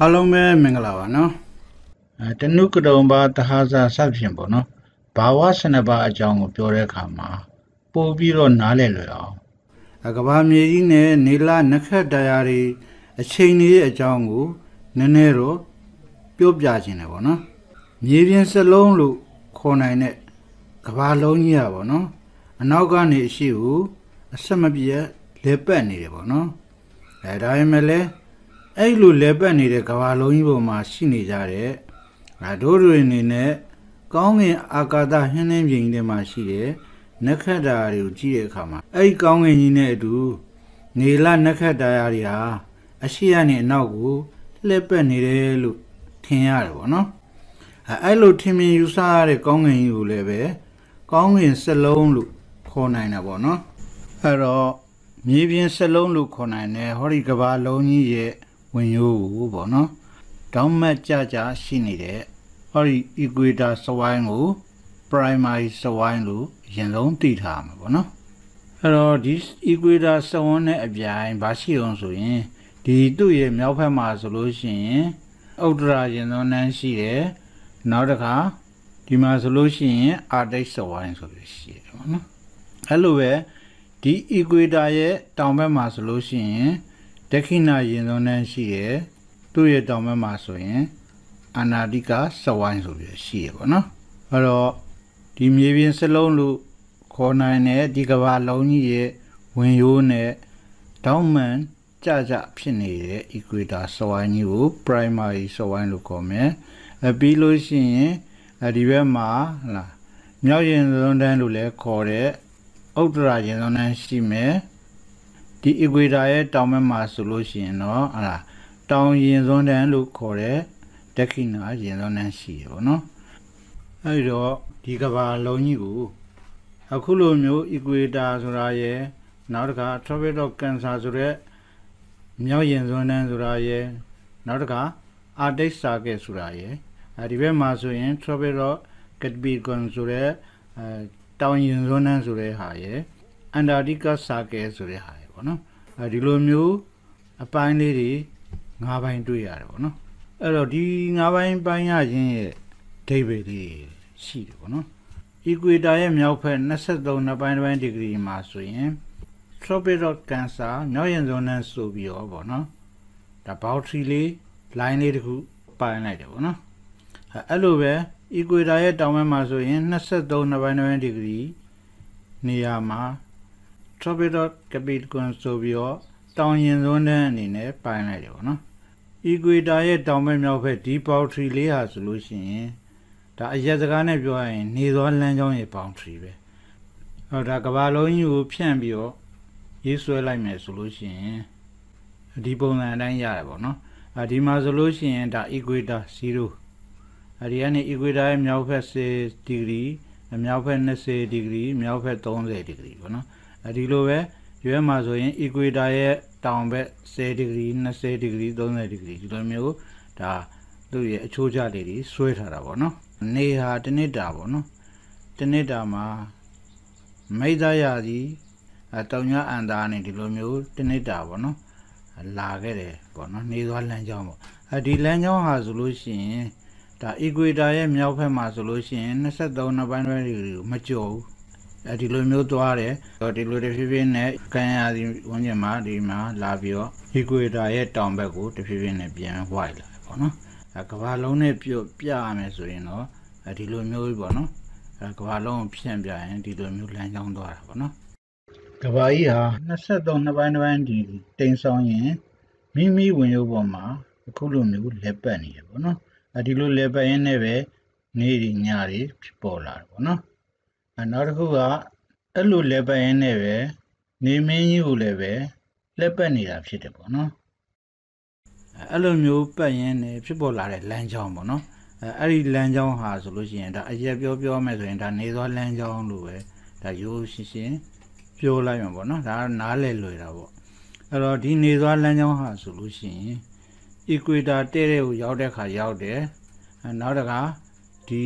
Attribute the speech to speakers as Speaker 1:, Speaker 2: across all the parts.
Speaker 1: အားလုံးပဲမင်္ဂလာပါနော်တနုကတုံပါတဟာစာစသဖြင့်ပေါ့နော်ဘာဝဆနပါအကြောင်းကို ပြောတဲ့အခါမှာပို့ပြီးတော့နားလည်လွယ်အောင်ကဘာမြေကြီးနဲ့နေလာ နခက်တရားတွေအချိန်ကြီးအကြောင်းကိုနည်းနည်းတော့ပြောပြခြင်းတယ်ပေါ့နော်မြေပြင်စလုံးလို့ခေါ်နိုင်တဲ့ကဘာလုံးကြီးอ่ะပေါ့နော်အနောက်ကနေအရှိကိုအဆက်မပြတ်လဲပတ်နေတယ်ပေါ့နော်အဲဒါပေမဲ့လည်းအဲ့လိုလဲပတ်နေတဲ့ကမ္ဘာလုံးကြီးပေါ်မှာရှိနေကြတဲ့ငါတို့တွေအနေနဲ့ကောင်းကင်အာကာသဟင်းနှင်းပြင်ကြီးထဲမှာရှိတဲ့နက္ခတ္တရာတွေကိုကြည့်တဲ့အခါမှာအဲ့ဒီကောင်းကင်ကြီးနဲ့အတူနေလနက္ခတ္တရာတွေဟာအရှိရနဲ့အနောက်ကိုလှည့်ပတ်နေတယ်လို့ထင်ရတယ်ပေါ့နော်အဲ့လိုထင်မြင်ယူဆရတဲ့ကောင်းကင်ကြီးကိုလည်းပဲကောင်းကင်စလုံးလို့ခေါ်နိုင်တာပေါ့နော်အဲ့တော့မြေပြင်စလုံးလို့ခေါ်နိုင်တယ်ဟောဒီကဘာလုံးကြီးရဲ့ဝင်ရိုးကိုပေါ့နော်ဒေါင်းမက်ကြကြရှိနေတဲ့ဟောဒီ equator စဝိုင်းကို primary စဝိုင်းလို့အရင်ဆုံးသိထားမှာပေါ့နော်အဲ့တော့ဒီ equator စဝန်းနဲ့အပြိုင်ဘာရှိအောင်ဆိုရင်ဒီသူ့ရဲ့မြောက်ဘက်မှာဆိုလို့ရှိရင်ဥဒရာရင်သွန်းနှန်းရှိတယ်နောက်တစ်ခါဒီမှာဆိုလို့ရှိရင်အာတိတ်စဝိုင်းဆိုပြီးရှိတယ်ပေါ့နော်အဲ့လိုပဲဒီ equator ရဲ့တောင်ဘက်မှာဆိုလို့ရှိရင်ဒက္ခိဏရင်သွန်းတန်းရှိရယ်သူ့ရဲ့တောင်ဘက်မှာဆိုရင်အနာတိကစဝိုင်းဆိုပြီးရှိရပေါ့နော်အဲ့တော့ဒီမြေပြင်စလုံးလို့ခေါ်နိုင်တဲ့ဒီကဘာလုံးကြီးရဲ့ဝင်ရိုးနဲ့တောင်းမှန်ကြကြဖြစ်နေတဲ့ equator စဝိုင်းကြီးကို primary စဝိုင်းလို့ခေါ်မယ်အပြီးလို့ရှိရင်ဒီဘက်မှာဟလာမြောက်ရင်သွန်းတန်းလို့လည်းခေါ်တဲ့ဥတ္တရာရင်သွန်းတန်းရှိမယ်ဒီအီကွေတာရဲ့တောင်ဘက်မှာဆိုလို့ရှိရင် တော့ဟာလားတောင်ရင်စွန်းတန်းလို့ခေါ်တဲ့ဒက္ခိဏရင်စွန်းတန်းရှိရပေါ့နော်အဲဒီတော့ဒီကဘာလုံးကြီးကိုအခုလိုမျိုး equator ဆိုတာရယ်နောက်တစ်ခါ tropic of cancer ဆိုတဲ့မြောက်ရင်စွန်းတန်းဆိုတာရယ်နောက်တစ်ခါ arctic circle ဆိုတာရယ်အဲဒီဘက်မှာဆိုရင် tropic of capricorn ဆိုတဲ့အဲတောင်ရင်စွန်းတန်းဆိုတဲ့ဟာရယ် antarctic circle ဆိုတဲ့ဟာပေါ့နော်အဲဒီလိုမျိုးအပိုင်းလေးတွေ၅ပိုင်းတွေ့ရတယ်ပေါ့နော်အဲ့တော့ဒီ၅ပိုင်းပိုင်းရခြင်းရဲ့ဒိဗေလေးရှိတယ်ပေါ့နော်အီကွေတာရဲ့မြောက်ဖက်23နှစ်ပိုင်းတစ်ပိုင်းဒီဂရီမှာဆိုရင် tropic of cancer မြောက်ရင်စုံနဲ့ဆိုပြီးတော့ပေါ့နော်ဒါ boundary လေး line လေးတခုပိုင်းလိုက်တယ်ပေါ့နော်အဲ့လိုပဲ equator ရဲ့တောင်ဘက်မှာဆိုရင်23နှစ်ပိုင်းတစ်ပိုင်းဒီဂရီနေရာမှာ tropical capricorn ဆိုပြီးတော့တောင်ရင်စွန်းတဲ့အနေနဲ့ပိုင်းလိုက်တယ်ပေါ့နော် equator ရဲ့တောင်ဘက်မြောက်ဘက်ဒီ boundary လေးဟာဆိုလို့ရှိရင်ဒါအရက်စကားနဲ့ပြောရရင်နေသောလမ်းကြောင်းရဲ့ boundary ပဲဟောဒါကဘာလုံးကြီးကိုဖြန့်ပြီးတော့ရေးဆွဲလိုက်မယ်ဆိုလို့ရှိရင်ဒီပုံစံအတိုင်းရတယ်ပေါ့နော်အဲဒီမှာဆိုလို့ရှိရင်ဒါ equator 0အဲဒီကနေ equator ရဲ့မြောက်ဘက်60ဒီဂရီအမြောက်ဘက်20ဒီဂရီမြောက်ဘက်30ဒီဂရီပေါ့နော်ဒီလိုပဲရွေးမှာဆိုရင် equator ရဲ့တောင်ဘက်10 degree 20 degree 30 degree ဒီလိုမျိုးဒါသူ့ရဲ့အချိုးကျလေးတွေဆွဲထားတာပေါ့နော် နေဟာတနစ်တာပေါ့နော်တနစ်တာမှာမိသားရာကြီးတောင်ညာအန်သားနဲ့ဒီလိုမျိုးတနစ်တာပေါ့နော်လာခဲ့တယ်ပေါ့နော်နေသွားလမ်းကြောင်းပေါ့အဲဒီလမ်းကြောင်းဟာဆိုလို့ရှိရင်ဒါ equator ရဲ့မြောက်ဘက်မှာဆိုလို့ရှိရင်23နှစ်ပိုင်းတွေမကျော်ဘူးအဲဒီလိုမျိုးသွားတယ်ဒီလိုတဖြည်းဖြည်းနဲ့ကန်ရသည်ဝန်ကျင်မှာဒီမှာလာပြီးတော့အီကွေတာရဲ့တောင်ဘက်ကိုတဖြည်းဖြည်းနဲ့ပြန်ဝိုက်လာတယ်ပေါ့နော်အဲကဘာလုံးနဲ့ပြပြရမယ်ဆိုရင်တော့ဒီလိုမျိုးပေါ့နော်အဲကဘာလုံးကိုဖြန့်ပြရင်ဒီလိုမျိုးလမ်းကြောင်းသွားတာပေါ့နော်ကဘာကြီးဟာ23နှစ်ပိုင်းတစ်ပိုင်းဒီတိမ်ဆောင်ရင်မိမိဝင်ရုပ်ပေါ်မှာအခုလိုမျိုးလက်ပတ်နေရပေါ့နော်အဲဒီလိုလက်ပတ်ရင်းနဲ့ပဲနေ့ညညတွေဖြစ်ပေါ်လာတယ်ပေါ့နော်နောက်တစ်ခုကအဲ့လိုလက်ပတ်ရင်းနဲ့ပဲနေမင်းကြီးကိုလည်းပဲလက်ပတ်နေတာဖြစ်တယ်ပေါ့နော်အဲ့လိုမျိုးပတ်ရင်းနဲ့ဖြစ်ပေါ်လာတဲ့လမ်းကြောင်းပေါ့နော်အဲ့ဒီလမ်းကြောင်းဟာဆိုလို့ရှိရင်ဒါအရက်ပြောပြောမယ်ဆိုရင်ဒါနေသွားလမ်းကြောင်းလို့ပဲဒါရိုးရှင်းရှင်းပြောလိုက်မှာပေါ့နော်ဒါနားလည်လွယ်တာပေါ့အဲ့တော့ဒီနေသွားလမ်းကြောင်းဟာဆိုလို့ရှိရင် equator တဲ့တဲ့ကိုရောက်တဲ့ခါရောက်တယ်နောက်တခါဒီ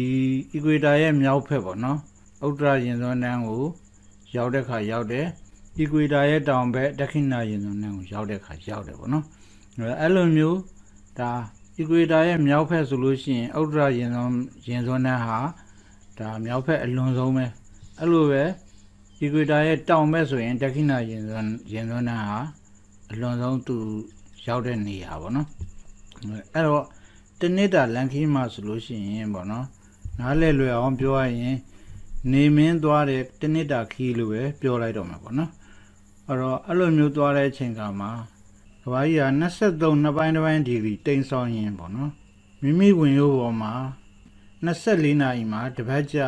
Speaker 1: equator ရဲ့မြောက်ဖက်ပေါ့နော်ဥတ္တရရင်သွန်းနန်းကိုရောက်တဲ့ခါရောက်တယ်အီကွေတာရဲ့တောင်ဘက်ဒက္ခိဏရင်သွန်းနန်းကိုရောက်တဲ့ခါရောက်တယ်ပေါ့နော်အဲ့လိုမျိုးဒါအီကွေတာရဲ့မြောက်ဘက်ဆိုလို့ရှိရင်ဥတ္တရရင်သွန်းရင်သွန်းနန်းဟာဒါမြောက်ဘက်အလွန်ဆုံးပဲအဲ့လိုပဲအီကွေတာရဲ့တောင်ဘက်ဆိုရင်ဒက္ခိဏရင်သွန်းရင်သွန်းနန်းဟာအလွန်ဆုံးသူရောက်တဲ့နေရာပေါ့နော်အဲ့တော့တနစ်တာလန်ခီးမှာဆိုလို့ရှိရင်ပေါ့နော်နားလဲလွယ်အောင်ပြောရရင်နေမင်းသွားတဲ့တနစ်တာခီးလို့ပဲပြောလိုက်တော့မှာပေါ့နော်အဲ့တော့အဲ့လိုမျိုးသွားတဲ့အချိန်ကမှာကဘာကြီးက23နှစ်ပိုင်းတစ်ပိုင်းဒီဂရီတိမ်ဆောင်ရင်းပေါ့နော်မိမိဝင်ရိုးပေါ်မှာ24နာရီမှာတပတ်ကြ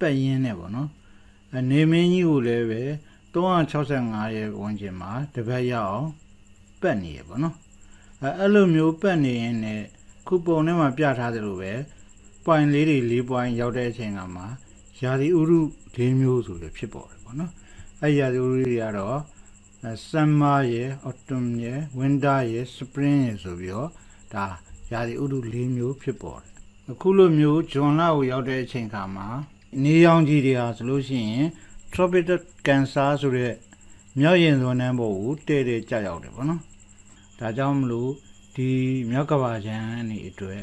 Speaker 1: ပတ်ရင်းနေပေါ့နော်အနေမင်းကြီးကိုလည်းပဲ365ရဲ့ဝန်ကျင်မှာတပတ်ရအောင်ပတ်နေရပေါ့နော်အဲအဲ့လိုမျိုးပတ်နေရင်ねခုပုံထဲမှာပြထားသလိုပဲ point လေးတွေ၄ point ရောက်တဲ့အချိန်ကမှာရာသီဥတု၄မျိုးဆိုလည်းဖြစ်ပေါ်တယ်ပေါ့နော်အဲ့ရာသီဥတုတွေကတော့ summer ရယ် autumn ရယ် winter ရယ် spring ရယ်ဆိုပြီးတော့ဒါရာသီဥတု၄မျိုးဖြစ်ပေါ်တယ်အခုလိုမျိုးဂျွန်လကိုရောက်တဲ့အချိန်ခါမှာနေရောင်ခြည်တွေဟာဆိုလို့ရှိရင် tropical cancer ဆိုတဲ့မြောက်ရင်စွန်းနှမ်းပေါ်ကိုတည့်တည့်ကျရောက်တယ်ပေါ့နော်ဒါကြောင့်မလို့ဒီမြောက်ကဘာချမ်းနေအတွက်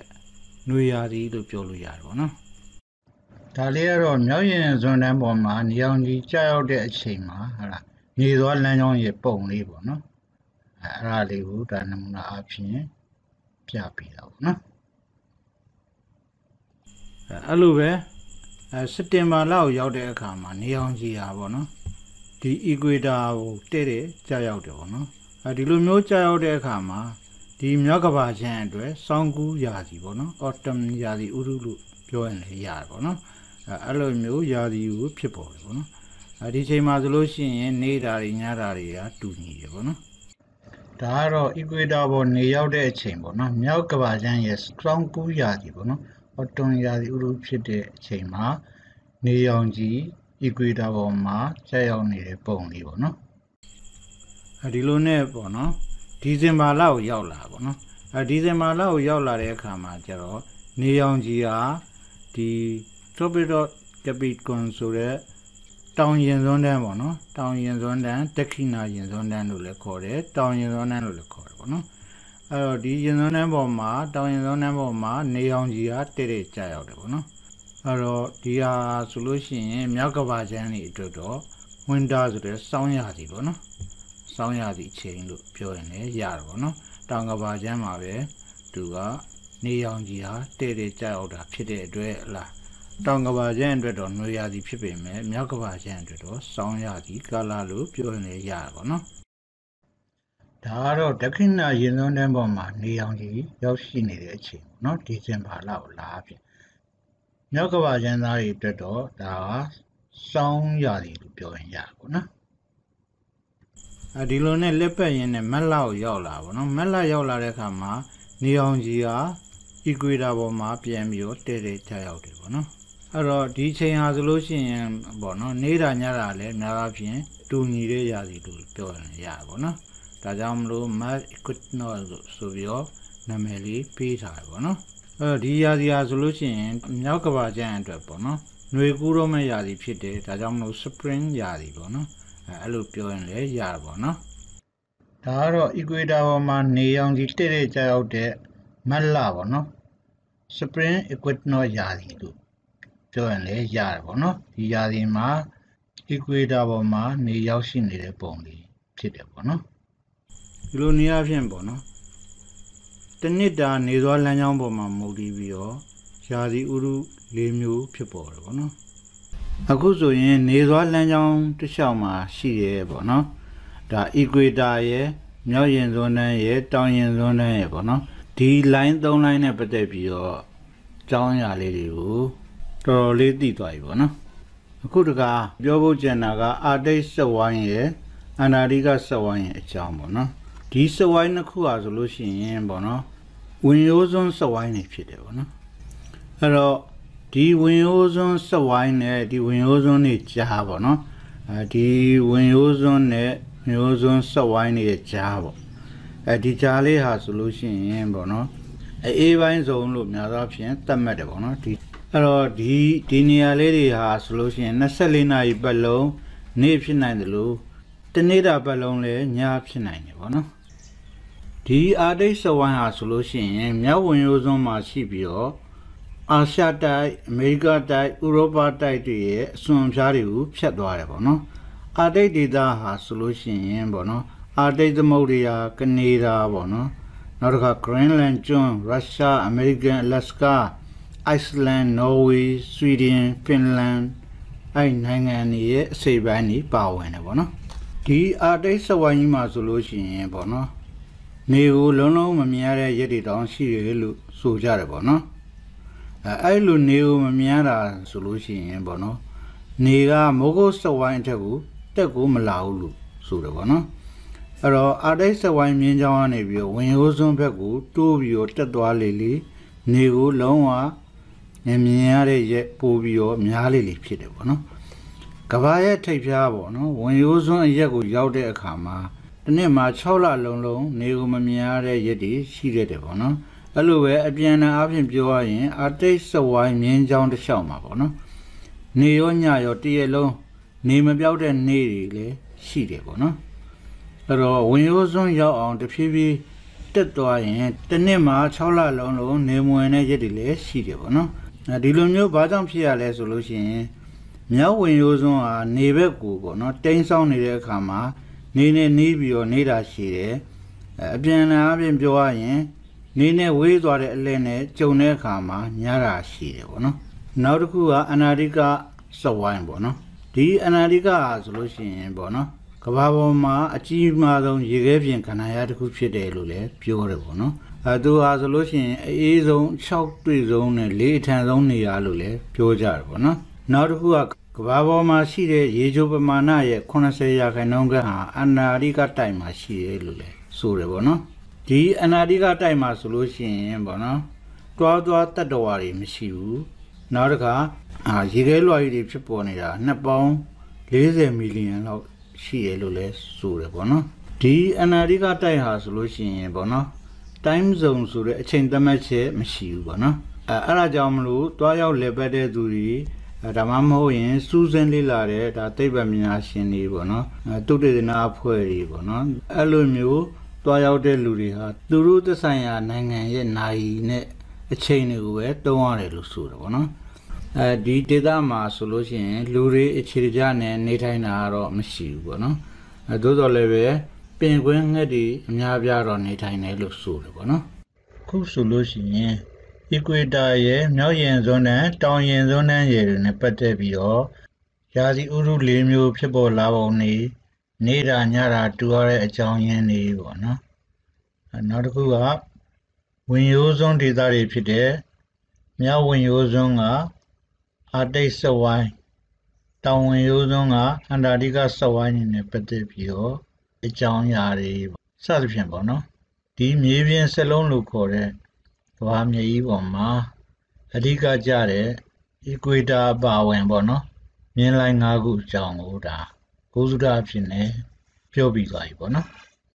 Speaker 1: နှွေရာသီလို့ပြောလို့ရတယ်ပေါ့နော်ဒါလေးကတော့မြောက်ရင်ဇွန်တန်းပေါ်မှာနေအောင်ကြီးကြာရောက်တဲ့အချိန်မှာဟာလားနေသွားလမ်းကြောင်းရဲ့ပုံလေးပေါ့နော်အဲအဲ့ဒါလေးကိုဒါနမူနာအဖြစ်ပြပေးတာပေါ့နော်အဲ့လိုပဲအဲစက်တင်ဘာလကိုရောက်တဲ့အခါမှာနေအောင်ကြီးဟာပေါ့နော်ဒီ equator ကိုတဲ့တဲ့ကြာရောက်တယ်ပေါ့နော်အဲဒီလိုမျိုးကြာရောက်တဲ့အခါမှာဒီမြောက်ကဘာချမ်းအတွက်စောင်းကူးရာစီပေါ့နော် autumn ရာစီဥရုလို့ပြောရင်လည်းရတယ်ပေါ့နော်အဲ့လိုမျိုးယာစီကိုဖြစ်ပေါ်တယ်ပေါ့နော်အဲဒီချိန်မှာဆိုလို့ရှိရင်နေတာတွေညတာတွေကတူညီတယ်ပေါ့နော်ဒါကတော့ equator ပေါ်နေရောက်တဲ့အချိန်ပေါ့နော်မြောက်ကဘာကျန်းရဲ့ strong ကူးရာသီပေါ့နော်အတွန်ရာသီဥတုဖြစ်တဲ့အချိန်မှာ နေရောင်ကြီး equator ပေါ်မှာကျရောက်နေတဲ့ပုံလေးပေါ့နော်အဲဒီလိုနဲ့ပေါ့နော်ဒီဇင်ဘာလကိုရောက်လာပေါ့နော်အဲဒီဇင်ဘာလကိုရောက်လာတဲ့အခါမှာကျတော့နေရောင်ကြီးဟာဒီဆိုပြီးတော့ Capricorn ဆိုတဲ့တောင်ရင်စွန်းတန်းပေါ့နော်တောင်ရင်စွန်းတန်းဒက္ခိဏရင်စွန်းတန်းလို့လည်းခေါ်တယ်တောင်ရင်စွန်းတန်းလို့လည်းခေါ်တယ်ပေါ့နော်အဲ့တော့ဒီရင်စွန်းတန်းပေါ်မှာတောင်ရင်စွန်းတန်းပေါ်မှာနေအောင်ကြီးကတဲ့တဲ့ကြာရောက်တယ်ပေါ့နော်အဲ့တော့ဒီဟာဆိုလို့ရှိရင်မြောက်ကဘာချမ်းတွေအတွက်တော့ winter ဆိုတဲ့စောင်းရာသီပေါ့နော်စောင်းရာသီအချိန်လို့ပြောရင်လည်းရတယ်ပေါ့နော်တောင်ကဘာချမ်းမှာပဲသူကနေအောင်ကြီးဟာတဲ့တဲ့ကြာရောက်တာဖြစ်တဲ့အတွက်ဟလားတောင်ကဘာကျန်းအတွက်တော့နှွေရသည်ဖြစ်ပေမဲ့မြောက်ကဘာကျန်းအတွက်တော့စောင်းရသည်ကာလာလို့ပြောနေရတာပေါ့နော်ဒါကတော့ဒခိဏရင်သွန်းတန်းပေါ်မှာနေအောင်ကြီးရောက်ရှိနေတဲ့အချိန်ပေါ့နော်ဒီဇင်ဘာလကိုလာအဖြစ်မြောက်ကဘာကျန်းသားတွေအတွက်တော့ဒါကစောင်းရသည်လို့ပြောရင်ရတာပေါ့နော်အဲဒီလိုနဲ့လက်ပတ်ရင်းနဲ့မက်လာကိုရောက်လာပါတော့မက်လာရောက်လာတဲ့အခါမှာနေအောင်ကြီးက equator ပေါ်မှာပြန်ပြီးတော့တည်တည်ချရောက်တယ်ပေါ့နော်အဲ့တော့ဒီချိန်ဟာဆိုလို့ရှိရင်ပေါ့နော်နေတာညတာလည်းများအားဖြင့်တူညီတဲ့ရာသီလို့ပြောရင်ရပါတော့ဒါကြောင့်မလို့ mass equinoctial ဆိုပြီးတော့နာမည်လေးပေးထားတယ်ပေါ့နော်အဲ့တော့ဒီရာသီဟာဆိုလို့ရှိရင်မြောက်ကဘာကျန်းအတွက်ပေါ့နော်ຫນွေကူးတော့မဲ့ရာသီဖြစ်တယ်ဒါကြောင့်မလို့ spring ရာသီပေါ့နော်အဲ့လိုပြောရင်လည်းရတာပေါ့နော်ဒါကတော့ equator ပေါ်မှာနေရောင်ကြီးတက်တဲ့ကြောက်တဲ့မက်လာပေါ့နော် spring equinoctial ရာသီလို့ပြောရင်လည်းရတယ်ပေါ့နော်ဒီရာသီမှာ equator ပေါ်မှာနေရောက်ရှိနေတဲ့ပုံလေးဖြစ်တယ်ပေါ့နော်ဒီလိုနေရာဖြင့်ပေါ့နော်တနစ်တာနေသွားလမ်းကြောင်းပေါ်မှာမူတည်ပြီးတော့ရာသီဥတု၄မျိုးဖြစ်ပေါ်တယ်ပေါ့နော် အခုဆိုရင် နေသွားလမ်းကြောင်းတစ်လျှောက်မှာရှိရဲပေါ့နော်ဒါ equator ရဲ့မြောက်ရင်စွန်းတန်းရဲ့တောင်ရင်စွန်းတန်းရဲ့ပေါ့နော်ဒီ line ၃ line နဲ့ပတ်သက်ပြီးတော့အကြောင်းအရာလေးတွေကိုတော်တော်လေးသိသွားပြီပေါ့နော်အခုတကားပြောဖို့ကြံတာကအာတိတ်စဝိုင်းရဲ့အနာရိကစဝိုင်းရဲ့အကြောင်းပေါ့နော်ဒီစဝိုင်းနှစ်ခုဟာဆိုလို့ရှိရင်ပေါ့နော်ဝင်ရိုးစွန်းစဝိုင်းတွေဖြစ်တယ်ပေါ့နော်အဲ့တော့ဒီဝင်ရိုးစွန်းစဝိုင်းနဲ့ဒီဝင်ရိုးစွန်းတွေကြားပေါ့နော်အဲဒီဝင်ရိုးစွန်းနဲ့ဝင်ရိုးစွန်းစဝိုင်းတွေကြားပေါ့အဲဒီကြားလေးဟာဆိုလို့ရှိရင်ပေါ့နော်အေးပိုင်းစုံလို့များသောအားဖြင့်သတ်မှတ်တယ်ပေါ့နော်ဒီအဲ့တော့ဒီဒီနေရာလေးတွေဟာဆိုလို့ရှိရင်24နာရီပတ်လုံးနေ့ဖြစ်နိုင်တယ်လို့တနေ့တာပတ်လုံးလည်းညဖြစ်နိုင်တယ်ပေါ့နော်ဒီအာဒိတ်စဝိုင်းဟာဆိုလို့ရှိရင်မြောက်ဝင်ရိုးစွန်းမှာရှိပြီးတော့အာရှတိုက်အမေရိကတိုက်ဥရောပတိုက်တွေရဲ့အစွန်ဖျားတွေကိုဖြတ်သွားတယ်ပေါ့နော်အာဒိတ်ဒေသဟာဆိုလို့ရှိရင်ပေါ့နော်အာဒိတ်သမုဒ္ဒရာကနေဒါပေါ့နော် နောက်တစ်ခါ Greenland ကျွန်းရုရှားအမေရိကန်အလက်စကား Iceland, Norway, Sweden, Finland အဲ့နိုင်ငံတွေရဲ့အစိပ်ပိုင်းတွေပါဝင်တယ်ပေါ့နော်ဒီအာတိတ်စဝိုင်းကြီးမှာဆိုလို့ရှိရင်ပေါ့နော် နေကိုလုံးလုံးမမြင်ရတဲ့ရက်တွေတောင်ရှိတယ်လို့ဆိုကြတယ်ပေါ့နော်အဲအဲ့လိုနေကိုမမြင်ရတာဆိုလို့ရှိရင်ပေါ့နော် နေကမိုးကုတ်စဝိုင်းအထက်ကိုတက်ကိုမလာဘူးလို့ဆိုတယ်ပေါ့နော်အဲ့တော့အာတိတ်စဝိုင်းမြင်းချောင်းကနေပြီးဝင်ရိုးစွန်းဘက်ကိုတိုးပြီးတော့တက်သွားလေလေနေကိုလုံးဝမြင်မြင်ရတဲ့ရက်ပိုပြီးတော့များလေလေဖြစ်တယ်ပေါ့နော်ကဘာရဲ့ထိပ်ဖျားပေါ့နော်ဝင်ရိုးစွန်းအရက်ကိုရောက်တဲ့အခါမှာတနေ့မှာ6လလုံးလုံးနေကိုမမြင်ရတဲ့ရက်တွေရှိတတ်တယ်ပေါ့နော်အဲ့လိုပဲအပြန်အအားဖြင့်ပြောရရင် အတိတ်စဝိုင်းမြင်းချောင်းတစ်လျှောက်မှာပေါ့နော်နေရောညရောတရက်လုံးနေမပြောက်တဲ့နေ့တွေလည်းရှိတယ်ပေါ့နော်အဲ့တော့ဝင်ရိုးစွန်းရောက်အောင်တဖြည်းဖြည်းတက်သွားရင်တနေ့မှာ6လလုံးလုံးနေမဝင်တဲ့ရက်တွေလည်းရှိတယ်ပေါ့နော်ဒီလိုမျိုးဘာကြောင့်ဖြစ်ရလဲဆိုလို့ရှိရင်မြောက်ဝင်ရိုးစွန်းဟာနေဘက်ကိုပေါ့နော်တိမ်းဆောင်းနေတဲ့အခါမှာနေနဲ့နှီးပြီးတော့နေတာရှိတယ်အပြန်လာအပြင်ပြောရရင် နေနဲ့ဝေးသွားတဲ့အလဲနဲ့ကြုံတဲ့အခါမှာညတာရှိတယ်ပေါ့နော်နောက်တစ်ခုကအနာရိကစဝိုင်းပေါ့နော်ဒီအနာရိကဆိုလို့ရှိရင်ပေါ့နော်ကဘာပေါ်မှာအကြီးမားဆုံးရေခဲပြင်ခန္ဓာရတစ်ခုဖြစ်တယ်လို့လည်းပြောတယ်ပေါ့နော်အဲသူဟာဆိုလို့ရှိရင်အေးဆုံး6တွေ့ဆုံးနဲ့လေးအထံဆုံးနေရာလို့လည်းပြောကြတယ်ပေါ့နော်နောက်တစ်ခုကကဘာပေါ်မှာရှိတဲ့ရေချိုးပမာဏရဲ့80ရာခိုင်နှုန်းကဟာအနာရိကတိုင်မှာရှိတယ်လို့လည်းဆိုတယ်ပေါ့နော်ဒီအနာရိကတိုင်မှာဆိုလို့ရှိရင်ပေါ့နော် တွားတွားတတ္တဝါတွေမရှိဘူးနောက်တစ်ခါအာရေခဲလွှာကြီးတွေဖြစ်ပေါ်နေတာနှစ်ပေါင်း40မီလီယံလောက်ရှိရလို့လဲဆိုတယ်ပေါ့နော်ဒီအနာရိကတိုက်ဟာဆိုလို့ရှိရင်ပေါ့နော် time zone ဆိုတဲ့အချိန်သတ်မှတ်ချက်မရှိဘူးပေါ့နော်အဲအဲ့ဒါကြောင့်မလို့တွားရောက်လေပတ်တဲ့သူတွေဒါမှမဟုတ်ရင်စူးစမ်းလေ့လာတဲ့ဒါသိပ္ပံပညာရှင်တွေပေါ့နော်သုတေသနအဖွဲ့တွေပေါ့နော်အဲ့လိုမျိုးတွားရောက်တဲ့လူတွေဟာသူတို့သက်ဆိုင်ရာနိုင်ငံရဲ့နိုင်နဲ့အချိန်တွေကိုပဲတုံးရတယ်လို့ဆိုတာပေါ့နော်အဲဒီဒေသမှာဆိုလို့ရှိရင်လူတွေအခြေကြနဲ့နေထိုင်တာကတော့မရှိဘူးပေါ့နော်အဲသို့တော်လည်းပဲင်ကွင်းငှက်တွေအများပြားတော့နေထိုင်တယ်လို့ဆိုတယ်ပေါ့နော်ခုဆိုလို့ရှိရင်အီကွေတာရဲ့မြောက်ရင်စွန်းနဲ့တောင်ရင်စွန်းနဲ့ရေတွေနဲ့ပတ်သက်ပြီးတော့ရာသီဥတု၄မျိုးဖြစ်ပေါ်လာပုံနေနေတာညတာတူရတဲ့အကြောင်းရင်းတွေပေါ့နော်နောက်တစ်ခုကဝင်ရိုးစွန်းဒေသတွေဖြစ်တဲ့မြောက်ဝင်ရိုးစွန်းကအာတိတ်စဝိုင်းတောင်ဝင်ရိုးစွန်းကအန္တာတိကစဝိုင်းနဲ့ပတ်သက်ပြီးတော့အကြောင်းအရာတွေစသဖြင့်ပေါ့နော်ဒီမြေပြင်စက်လုံးလို့ခေါ်တဲ့ကဘာမြေကြီးပေါ်မှာအဓိကကျတဲ့ equator ပါဝင်ပေါ့နော် မြင်းလိုင်း၅ခုအကြောင်းကိုဒါကိုစုဒအဖြစ်နဲ့ပြောပြီးသွားပြီပေါ့နော်